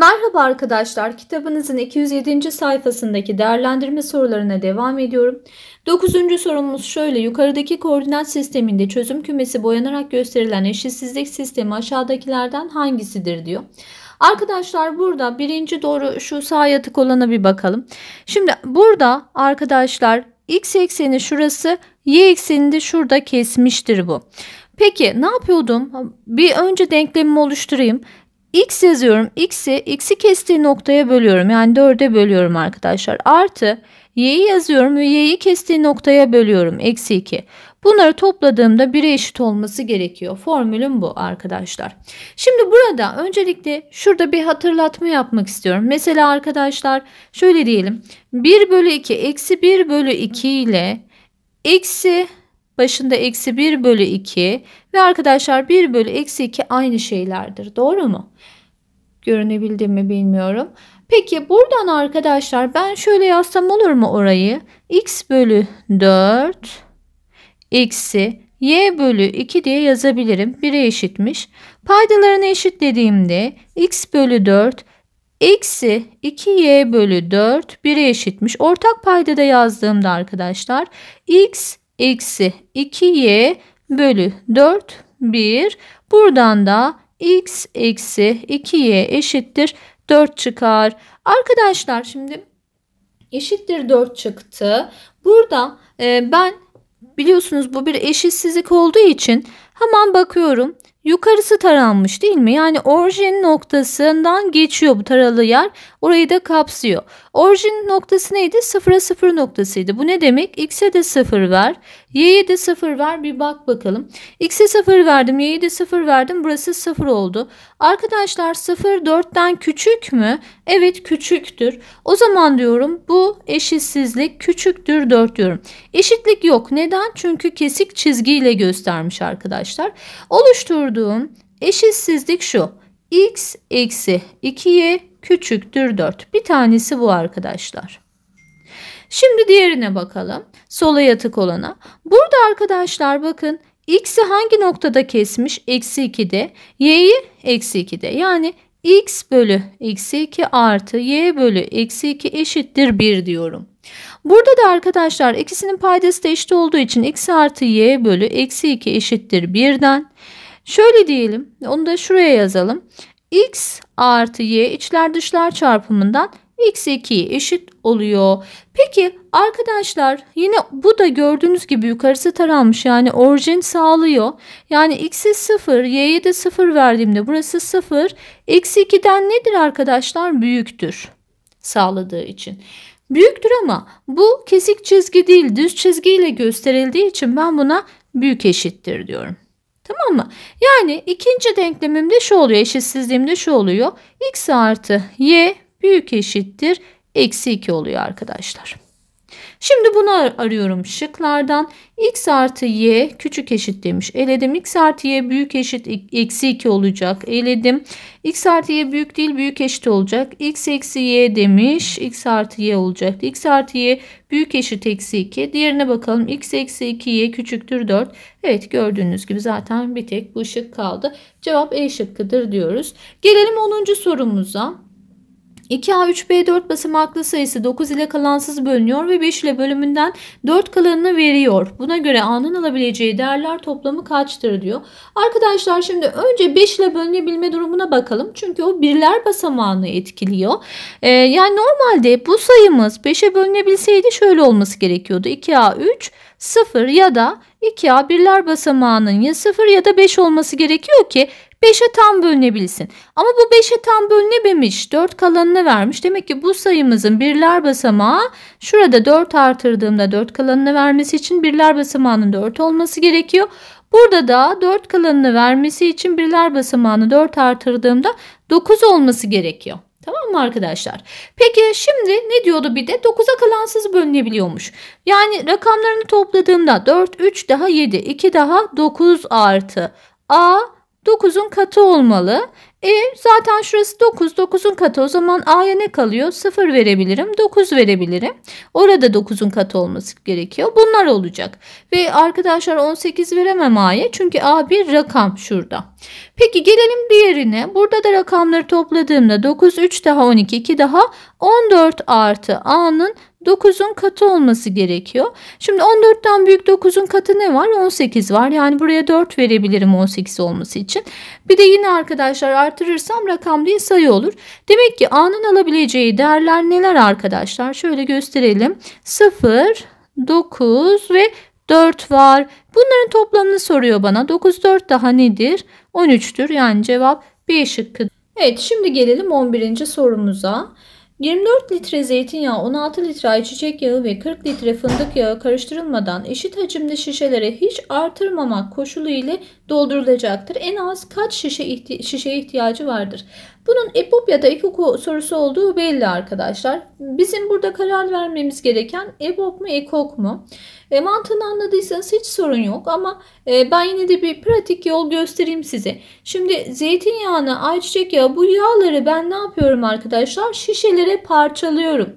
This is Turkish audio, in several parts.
Merhaba arkadaşlar, kitabınızın 207. sayfasındaki değerlendirme sorularına devam ediyorum. 9. sorumuz şöyle, yukarıdaki koordinat sisteminde çözüm kümesi boyanarak gösterilen eşitsizlik sistemi aşağıdakilerden hangisidir diyor. Arkadaşlar burada birinci doğru şu sağ yatık olana bir bakalım. Şimdi burada arkadaşlar x ekseni şurası, y ekseni de şurada kesmiştir bu. Peki ne yapıyordum? Bir önce denklemimi oluşturayım x yazıyorum. X'i x'i kestiği noktaya bölüyorum. Yani 4'e bölüyorum arkadaşlar. Artı y'yi yazıyorum ve y'yi kestiği noktaya bölüyorum. Eksi 2. Bunları topladığımda 1'e eşit olması gerekiyor. Formülüm bu arkadaşlar. Şimdi burada öncelikle şurada bir hatırlatma yapmak istiyorum. Mesela arkadaşlar şöyle diyelim. 1 bölü 2 eksi 1 bölü 2 ile eksi Başında eksi 1 bölü 2 ve arkadaşlar 1 bölü eksi 2 aynı şeylerdir. Doğru mu? Görünebildi mi bilmiyorum. Peki buradan arkadaşlar ben şöyle yazsam olur mu orayı? x bölü 4 eksi y bölü 2 diye yazabilirim. 1'e eşitmiş. Paydalarını eşitlediğimde x bölü 4 eksi 2y bölü 4 1'e eşitmiş. Ortak payda paydada yazdığımda arkadaşlar x eksi 2y bölü 4 1. Buradan da x eksi 2y eşittir 4 çıkar. Arkadaşlar şimdi eşittir 4 çıktı. Burada e, ben biliyorsunuz bu bir eşitsizlik olduğu için hemen bakıyorum. Yukarısı taranmış değil mi? Yani orijin noktasından geçiyor bu taralı yer. Orayı da kapsıyor. Orijin noktası neydi? Sıfıra sıfır noktasıydı. Bu ne demek? X'e de sıfır ver. Y'ye de sıfır ver. Bir bak bakalım. X'e sıfır verdim. Y'ye de sıfır verdim. Burası sıfır oldu. Arkadaşlar sıfır dörtten küçük mü? Evet küçüktür. O zaman diyorum bu eşitsizlik küçüktür dört diyorum. Eşitlik yok. Neden? Çünkü kesik çizgiyle göstermiş arkadaşlar. Oluşturduğum eşitsizlik şu. X eksi 2y küçüktür 4. Bir tanesi bu arkadaşlar. Şimdi diğerine bakalım. Sola yatık olana. Burada arkadaşlar bakın x'i hangi noktada kesmiş? Eksi 2'de. Y'yi eksi 2'de. Yani x bölü eksi 2 artı y bölü eksi 2 eşittir 1 diyorum. Burada da arkadaşlar ikisinin paydası da eşit olduğu için x artı y bölü eksi 2 eşittir 1'den. Şöyle diyelim onu da şuraya yazalım. x a artı y içler dışlar çarpımından x 2 eşit oluyor. Peki arkadaşlar yine bu da gördüğünüz gibi yukarısı taranmış yani orijin sağlıyor. Yani x'e 0 y'ye de 0 verdiğimde burası 0 eksi 2'den nedir arkadaşlar büyüktür sağladığı için. Büyüktür ama bu kesik çizgi değil düz çizgiyle gösterildiği için ben buna büyük eşittir diyorum. Tamam mı? Yani ikinci denklemimde şu oluyor. Eşitsizliğimde şu oluyor. X artı Y büyük eşittir. Eksi 2 oluyor arkadaşlar. Şimdi bunu arıyorum şıklardan. x artı y küçük eşit demiş. Eledim. x artı y büyük eşit eksi 2 olacak. Eledim. x artı y büyük değil büyük eşit olacak. x eksi y demiş. x artı y olacak. x artı y büyük eşit eksi 2. Diğerine bakalım. x eksi 2 y küçüktür 4. Evet gördüğünüz gibi zaten bir tek bu şık kaldı. Cevap E şıkkıdır diyoruz. Gelelim 10. sorumuza. 2A3B4 basamaklı sayısı 9 ile kalansız bölünüyor ve 5 ile bölümünden 4 kalanını veriyor. Buna göre A'nın alabileceği değerler toplamı kaçtır diyor. Arkadaşlar şimdi önce 5 ile bölünebilme durumuna bakalım. Çünkü o birler basamağını etkiliyor. Ee, yani normalde bu sayımız 5'e bölünebilseydi şöyle olması gerekiyordu. 2A3 0 ya da 2A birler basamağının ya 0 ya da 5 olması gerekiyor ki 5'e tam bölünebilsin. Ama bu 5'e tam bölünememiş. 4 kalanını vermiş. Demek ki bu sayımızın birler basamağı şurada 4 artırdığımda 4 kalanını vermesi için birler basamağının 4 olması gerekiyor. Burada da 4 kalanını vermesi için birler basamağını 4 artırdığımda 9 olması gerekiyor. Tamam mı arkadaşlar? Peki şimdi ne diyordu bir de? 9'a kalansız bölünebiliyormuş. Yani rakamlarını topladığımda 4, 3 daha 7, 2 daha 9 artı A 9'un katı olmalı. E zaten şurası 9. 9'un katı o zaman A'ya ne kalıyor? 0 verebilirim. 9 verebilirim. Orada 9'un katı olması gerekiyor. Bunlar olacak. Ve arkadaşlar 18 veremem A'ya. Çünkü A bir rakam şurada. Peki gelelim diğerine. Burada da rakamları topladığımda 9, 3 daha 12, 2 daha 14 artı A'nın 9'un katı olması gerekiyor. Şimdi 14'ten büyük 9'un katı ne var? 18 var. Yani buraya 4 verebilirim 18 olması için. Bir de yine arkadaşlar artırırsam rakam değil sayı olur. Demek ki A'nın alabileceği değerler neler arkadaşlar? Şöyle gösterelim. 0, 9 ve 4 var. Bunların toplamını soruyor bana. 9, 4 daha nedir? 13'tür. Yani cevap B şıkkı. Evet şimdi gelelim 11. sorumuza. 24 litre zeytinyağı, 16 litre ayçiçek yağı ve 40 litre fındık yağı karıştırılmadan eşit hacimli şişelere hiç artırmamak koşulu ile doldurulacaktır. En az kaç şişe ihti şişeye ihtiyacı vardır? Bunun EPUB ya da EKOKU sorusu olduğu belli arkadaşlar. Bizim burada karar vermemiz gereken EPUB mu EKOK mu? E, mantığını anladıysanız hiç sorun yok ama e, ben yine de bir pratik yol göstereyim size. Şimdi zeytinyağını, ayçiçek yağı bu yağları ben ne yapıyorum arkadaşlar? Şişelere parçalıyorum.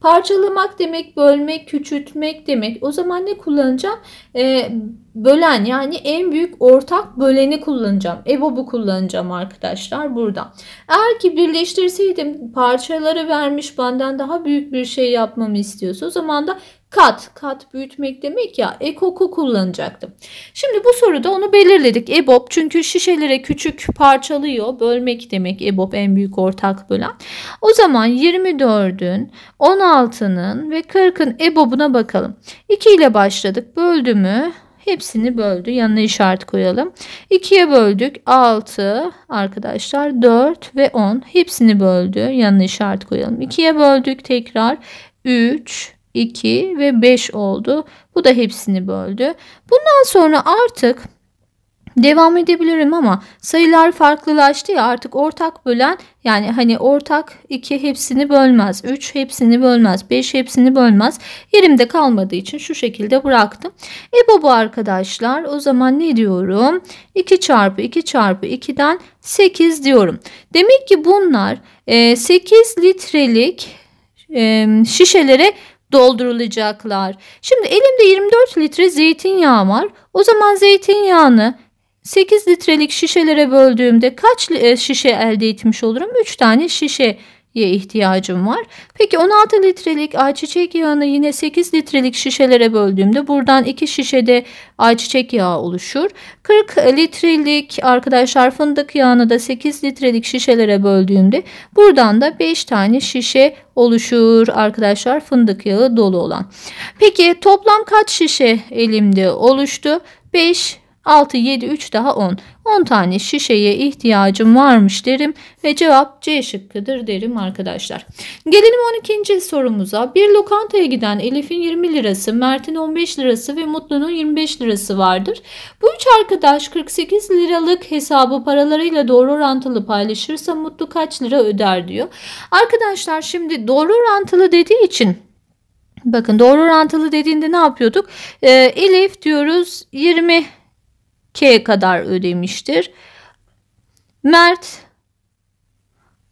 Parçalamak demek bölmek, küçültmek demek. O zaman ne kullanacağım? Ee, bölen yani en büyük ortak böleni kullanacağım. EBOB'u kullanacağım arkadaşlar burada. Eğer ki birleştirseydim parçaları vermiş benden daha büyük bir şey yapmamı istiyorsa o zaman da kat. Kat büyütmek demek ya ekoku kullanacaktım. Şimdi bu soruda onu belirledik. EBOB çünkü şişelere küçük parçalıyor. Bölmek demek EBOB en büyük ortak bölen. O zaman 24'ün 16'nın ve 40'ın EBOB'una bakalım. 2 ile başladık. Böldü mü? Hepsini böldü. Yanına işaret koyalım. 2'ye böldük. 6 arkadaşlar 4 ve 10 hepsini böldü. Yanına işaret koyalım. 2'ye böldük tekrar 3 2 ve 5 oldu. Bu da hepsini böldü. Bundan sonra artık devam edebilirim ama sayılar farklılaştı ya artık ortak bölen yani hani ortak 2 hepsini bölmez, 3 hepsini bölmez, 5 hepsini bölmez. Yerimde kalmadığı için şu şekilde bıraktım. E bu arkadaşlar o zaman ne diyorum? 2 çarpı 2 çarpı 2'den 8 diyorum. Demek ki bunlar 8 e, litrelik e, şişelere doldurulacaklar. Şimdi elimde 24 litre zeytinyağı var. O zaman zeytinyağını 8 litrelik şişelere böldüğümde kaç e, şişe elde etmiş olurum? 3 tane şişe ye ihtiyacım var. Peki 16 litrelik ayçiçek yağını yine 8 litrelik şişelere böldüğümde buradan 2 şişede ayçiçek yağı oluşur. 40 litrelik arkadaşlar fındık yağını da 8 litrelik şişelere böldüğümde buradan da 5 tane şişe oluşur arkadaşlar fındık yağı dolu olan. Peki toplam kaç şişe elimde oluştu? 5 6, 7, 3 daha 10. 10 tane şişeye ihtiyacım varmış derim ve cevap C şıkkıdır derim arkadaşlar. Gelelim 12. sorumuza. Bir lokantaya giden Elif'in 20 lirası, Mert'in 15 lirası ve Mutlu'nun 25 lirası vardır. Bu üç arkadaş 48 liralık hesabı paralarıyla doğru orantılı paylaşırsa Mutlu kaç lira öder diyor. Arkadaşlar şimdi doğru orantılı dediği için Bakın doğru orantılı dediğinde ne yapıyorduk? Ee, Elif diyoruz 20 K kadar ödemiştir. Mert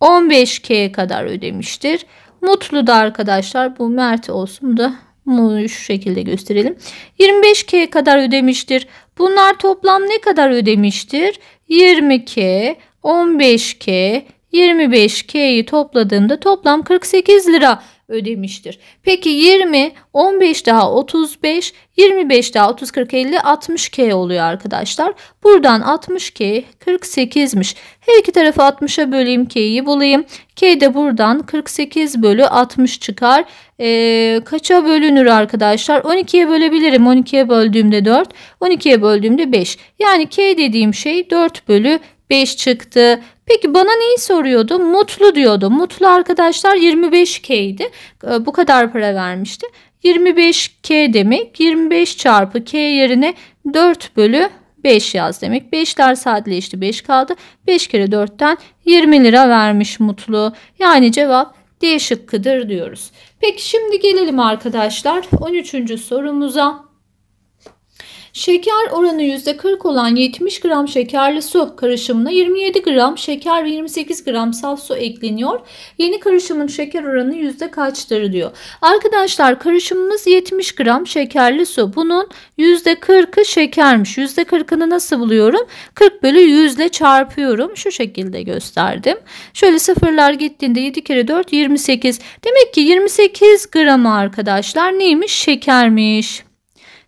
15K'ye kadar ödemiştir. Mutlu da arkadaşlar bu Mert olsun da bunu şu şekilde gösterelim. 25K'ye kadar ödemiştir. Bunlar toplam ne kadar ödemiştir? 20K, 15K, 25K'yi topladığında toplam 48 lira ödemiştir. Peki 20, 15 daha 35, 25 daha 30, 40, 50, 60K oluyor arkadaşlar. Buradan 60K 48'miş. Her iki tarafı 60'a böleyim K'yi bulayım. K de buradan 48 bölü 60 çıkar. Ee, kaça bölünür arkadaşlar? 12'ye bölebilirim. 12'ye böldüğümde 4, 12'ye böldüğümde 5. Yani K dediğim şey 4 bölü 5 çıktı. Peki bana neyi soruyordu? Mutlu diyordu. Mutlu arkadaşlar 25 k idi, ee, Bu kadar para vermişti. 25K demek 25 çarpı K yerine 4 bölü 5 yaz demek. 5ler sadeleşti 5 kaldı. 5 kere 4'ten 20 lira vermiş mutlu. Yani cevap D şıkkıdır diyoruz. Peki şimdi gelelim arkadaşlar 13. sorumuza. Şeker oranı %40 olan 70 gram şekerli su karışımına 27 gram şeker ve 28 gram saf su ekleniyor. Yeni karışımın şeker oranı yüzde kaçtır diyor. Arkadaşlar karışımımız 70 gram şekerli su. Bunun yüzde %40'ı şekermiş. Yüzde %40'ını nasıl buluyorum? 40 bölü 100 ile çarpıyorum. Şu şekilde gösterdim. Şöyle sıfırlar gittiğinde 7 kere 4 28. Demek ki 28 gramı arkadaşlar neymiş? Şekermiş.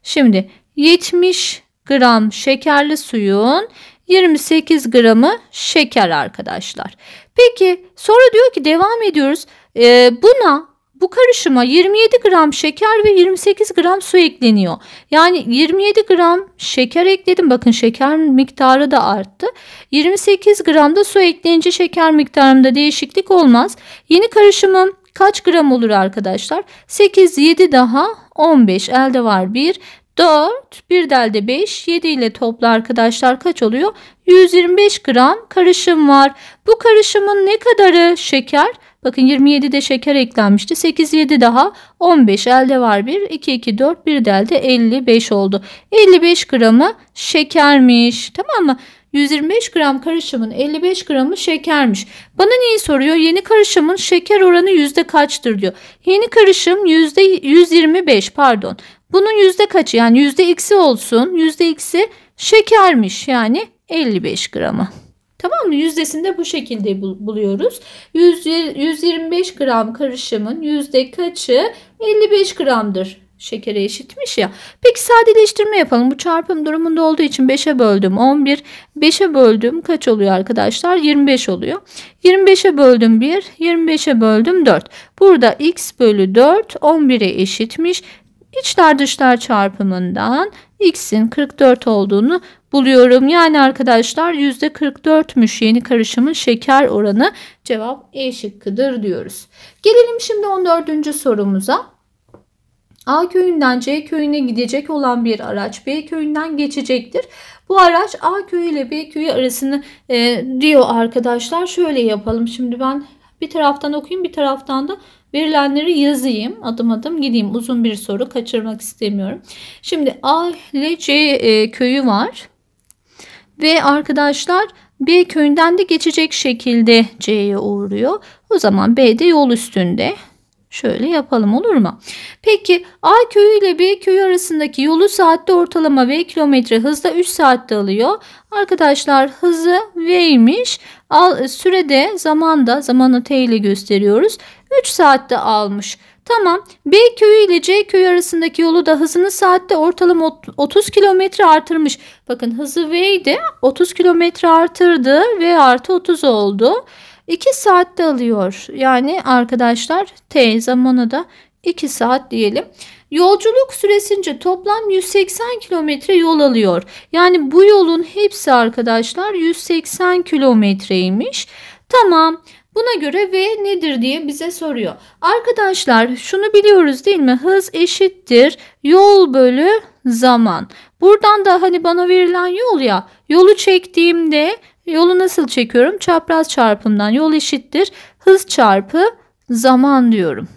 Şimdi 70 gram şekerli suyun 28 gramı şeker arkadaşlar. Peki sonra diyor ki devam ediyoruz. Ee, buna bu karışıma 27 gram şeker ve 28 gram su ekleniyor. Yani 27 gram şeker ekledim. Bakın şeker miktarı da arttı. 28 gram da su eklenince şeker miktarında değişiklik olmaz. Yeni karışımım kaç gram olur arkadaşlar? 8, 7 daha 15 elde var 1 4, bir delde 5, 7 ile topla arkadaşlar kaç oluyor? 125 gram karışım var. Bu karışımın ne kadarı şeker? Bakın 27 de şeker eklenmişti. 8, 7 daha 15 elde var 1, 2, 2, 4, bir delde 55 oldu. 55 gramı şekermiş tamam mı? 125 gram karışımın 55 gramı şekermiş. Bana neyi soruyor? Yeni karışımın şeker oranı yüzde kaçtır diyor. Yeni karışım yüzde 125 pardon. Bunun yüzde kaçı yani yüzde x'i olsun yüzde x'i şekermiş yani 55 gramı. Tamam mı? Yüzdesini de bu şekilde buluyoruz. 100, 125 gram karışımın yüzde kaçı 55 gramdır şekere eşitmiş ya. Peki sadeleştirme yapalım. Bu çarpım durumunda olduğu için 5'e böldüm 11. 5'e böldüm kaç oluyor arkadaşlar? 25 oluyor. 25'e böldüm 1. 25'e böldüm 4. Burada x bölü 4 11'e eşitmiş. İçler dışlar çarpımından x'in 44 olduğunu buluyorum. Yani arkadaşlar %44'müş yeni karışımın şeker oranı. Cevap E şıkkıdır diyoruz. Gelelim şimdi 14. sorumuza. A köyünden C köyüne gidecek olan bir araç B köyünden geçecektir. Bu araç A köyü ile B köyü arasını e, diyor arkadaşlar. Şöyle yapalım. Şimdi ben bir taraftan okuyayım bir taraftan da Verilenleri yazayım. Adım adım gideyim. Uzun bir soru kaçırmak istemiyorum. Şimdi A ile C e, köyü var. Ve arkadaşlar B köyünden de geçecek şekilde C'ye uğruyor. O zaman B de yol üstünde. Şöyle yapalım olur mu? Peki A köyü ile B köyü arasındaki yolu saatte ortalama V kilometre hızda 3 saatte alıyor. Arkadaşlar hızı V'ymiş. Al, sürede zamanda zamanı T ile gösteriyoruz. 3 saatte almış. Tamam B köyü ile C köyü arasındaki yolu da hızını saatte ortalama 30 kilometre artırmış. Bakın hızı V 30 kilometre artırdı V artı 30 oldu. 2 saatte alıyor. Yani arkadaşlar T zamana da 2 saat diyelim. Yolculuk süresince toplam 180 kilometre yol alıyor. Yani bu yolun hepsi arkadaşlar 180 kilometreymiş. Tamam Buna göre V nedir diye bize soruyor. Arkadaşlar şunu biliyoruz değil mi? Hız eşittir yol bölü zaman. Buradan da hani bana verilen yol ya yolu çektiğimde Yolu nasıl çekiyorum? Çapraz çarpımdan yol eşittir. Hız çarpı zaman diyorum.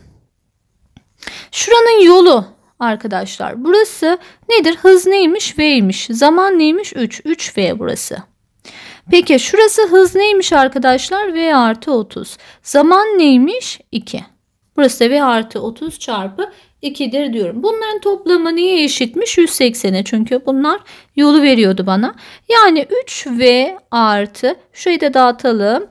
Şuranın yolu arkadaşlar. Burası nedir? Hız neymiş? V'ymiş. Zaman neymiş? 3. 3V burası. Peki şurası hız neymiş arkadaşlar? V artı 30. Zaman neymiş? 2. Burası da V artı 30 çarpı 2'dir diyorum. Bunların toplamı niye eşitmiş? 180'e çünkü bunlar yolu veriyordu bana. Yani 3V artı şurayı da dağıtalım.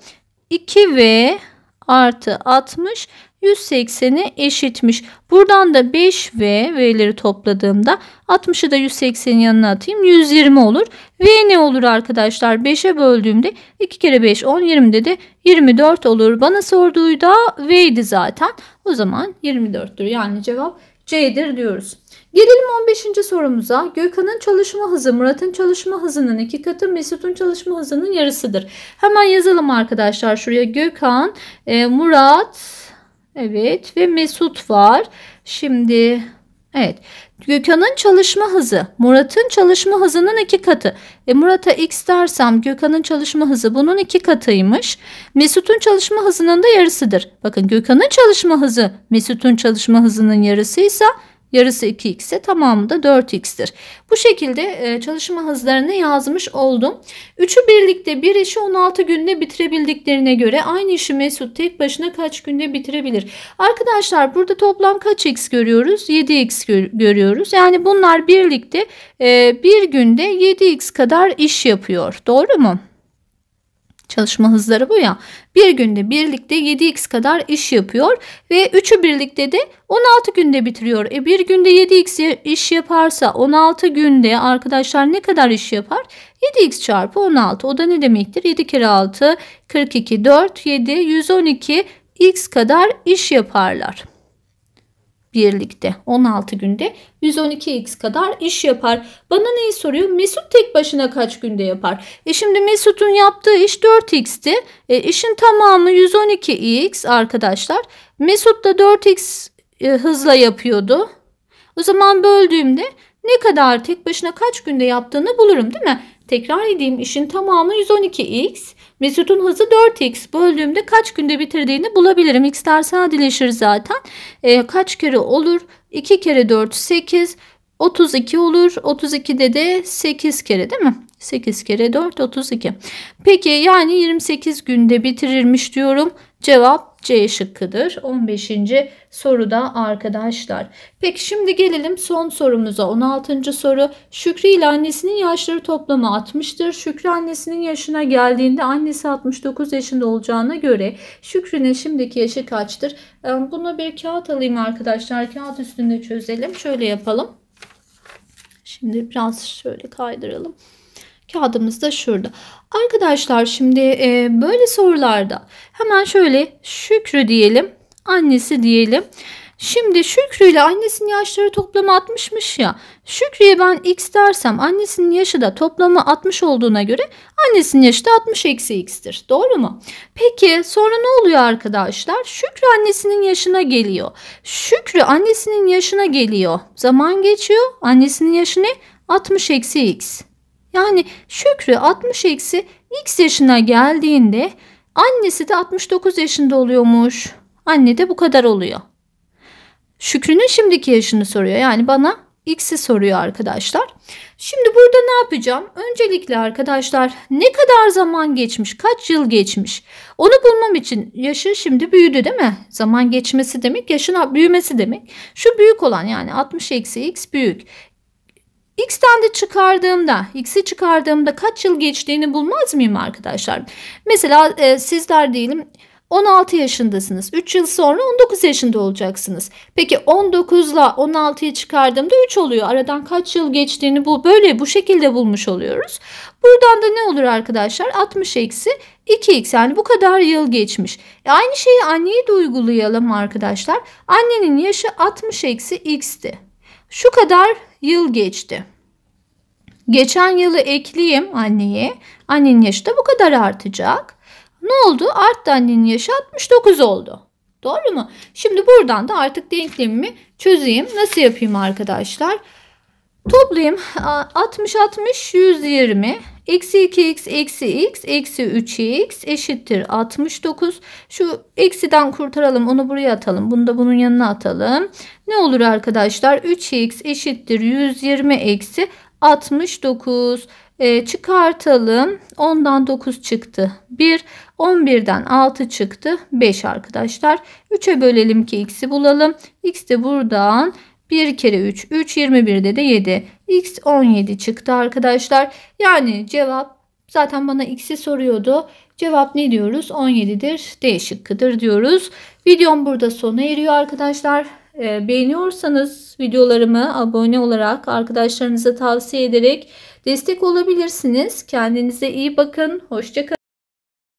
2V artı 60 180'i eşitmiş. Buradan da 5V, V'leri topladığımda 60'ı da 180'in yanına atayım. 120 olur. V ne olur arkadaşlar? 5'e böldüğümde 2 kere 5 10, 20'de de 24 olur. Bana sorduğu da V'ydi zaten. O zaman 24'tür. Yani cevap C'dir diyoruz. Gelelim 15. sorumuza. Gökhan'ın çalışma hızı Murat'ın çalışma hızının iki katı Mesut'un çalışma hızının yarısıdır. Hemen yazalım arkadaşlar şuraya. Gökhan, e, Murat, Evet ve Mesut var. Şimdi evet Gökhan'ın çalışma hızı Murat'ın çalışma hızının iki katı. E Murat'a x dersem Gökhan'ın çalışma hızı bunun iki katıymış. Mesut'un çalışma hızının da yarısıdır. Bakın Gökhan'ın çalışma hızı Mesut'un çalışma hızının yarısıysa yarısı 2x ise tamamı da 4x'tir. Bu şekilde e, çalışma hızlarını yazmış oldum. Üçü birlikte bir işi 16 günde bitirebildiklerine göre aynı işi Mesut tek başına kaç günde bitirebilir? Arkadaşlar burada toplam kaç x görüyoruz? 7x görüyoruz. Yani bunlar birlikte e, bir günde 7x kadar iş yapıyor. Doğru mu? Çalışma hızları bu ya. Bir günde birlikte 7x kadar iş yapıyor ve üçü birlikte de 16 günde bitiriyor. E bir günde 7x iş yaparsa 16 günde arkadaşlar ne kadar iş yapar? 7x çarpı 16 o da ne demektir? 7 kere 6 42 4 7 112 x kadar iş yaparlar birlikte 16 günde 112x kadar iş yapar. Bana neyi soruyor? Mesut tek başına kaç günde yapar? E şimdi Mesut'un yaptığı iş 4x'ti. E işin tamamı 112x arkadaşlar. Mesut da 4x e, hızla yapıyordu. O zaman böldüğümde ne kadar tek başına kaç günde yaptığını bulurum değil mi? Tekrar edeyim işin tamamı 112x. Mesut'un hızı 4x. Böldüğümde kaç günde bitirdiğini bulabilirim. X'ler sadeleşir zaten. E, kaç kere olur? 2 kere 4 8. 32 olur. 32'de de 8 kere değil mi? 8 kere 4 32. Peki yani 28 günde bitirirmiş diyorum. Cevap C şıkkıdır. 15. soruda arkadaşlar. Peki şimdi gelelim son sorumuza. 16. soru. Şükrü ile annesinin yaşları toplamı 60'tır. Şükrü annesinin yaşına geldiğinde annesi 69 yaşında olacağına göre Şükrü'nün şimdiki yaşı kaçtır? Ee, bunu bir kağıt alayım arkadaşlar. Kağıt üstünde çözelim. Şöyle yapalım. Şimdi biraz şöyle kaydıralım. Kağıdımız da şurada. Arkadaşlar şimdi e, böyle sorularda hemen şöyle Şükrü diyelim. Annesi diyelim. Şimdi Şükrü ile annesinin yaşları toplamı 60'mış ya. Şükrü'ye ben x dersem annesinin yaşı da toplamı 60 olduğuna göre annesinin yaşı da 60 eksi x'tir. Doğru mu? Peki sonra ne oluyor arkadaşlar? Şükrü annesinin yaşına geliyor. Şükrü annesinin yaşına geliyor. Zaman geçiyor. Annesinin yaşı ne? 60 eksi x. Yani Şükrü 60 eksi x yaşına geldiğinde annesi de 69 yaşında oluyormuş. Anne de bu kadar oluyor. Şükrü'nün şimdiki yaşını soruyor. Yani bana x'i soruyor arkadaşlar. Şimdi burada ne yapacağım? Öncelikle arkadaşlar ne kadar zaman geçmiş? Kaç yıl geçmiş? Onu bulmam için yaşı şimdi büyüdü değil mi? Zaman geçmesi demek yaşın büyümesi demek. Şu büyük olan yani 60 eksi x büyük. X'ten de çıkardığımda, X'i çıkardığımda kaç yıl geçtiğini bulmaz mıyım arkadaşlar? Mesela e, sizler diyelim 16 yaşındasınız. 3 yıl sonra 19 yaşında olacaksınız. Peki 19 ile 16'yı çıkardığımda 3 oluyor. Aradan kaç yıl geçtiğini bu böyle bu şekilde bulmuş oluyoruz. Buradan da ne olur arkadaşlar? 60 eksi 2x yani bu kadar yıl geçmiş. E aynı şeyi anneye de uygulayalım arkadaşlar. Annenin yaşı 60 eksi x'ti. Şu kadar yıl geçti. Geçen yılı ekleyeyim anneye. Annenin yaşı da bu kadar artacak. Ne oldu? Arttı annenin yaşı 69 oldu. Doğru mu? Şimdi buradan da artık denklemimi çözeyim. Nasıl yapayım arkadaşlar? Toplayayım 60 60 120 Eksi 2x eksi x eksi 3x eşittir 69. Şu eksiden kurtaralım onu buraya atalım. Bunu da bunun yanına atalım. Ne olur arkadaşlar 3x eşittir 120 eksi 69 e, çıkartalım. 10'dan 9 çıktı. 1. 11'den 6 çıktı. 5 arkadaşlar. 3'e bölelim ki x'i bulalım. x de buradan 1 kere 3. 3 21'de de 7. X 17 çıktı arkadaşlar. Yani cevap zaten bana x'i soruyordu. Cevap ne diyoruz? 17'dir. D şıkkıdır diyoruz. Videom burada sona eriyor arkadaşlar. Ee, beğeniyorsanız videolarımı abone olarak arkadaşlarınıza tavsiye ederek destek olabilirsiniz. Kendinize iyi bakın. Hoşçakalın.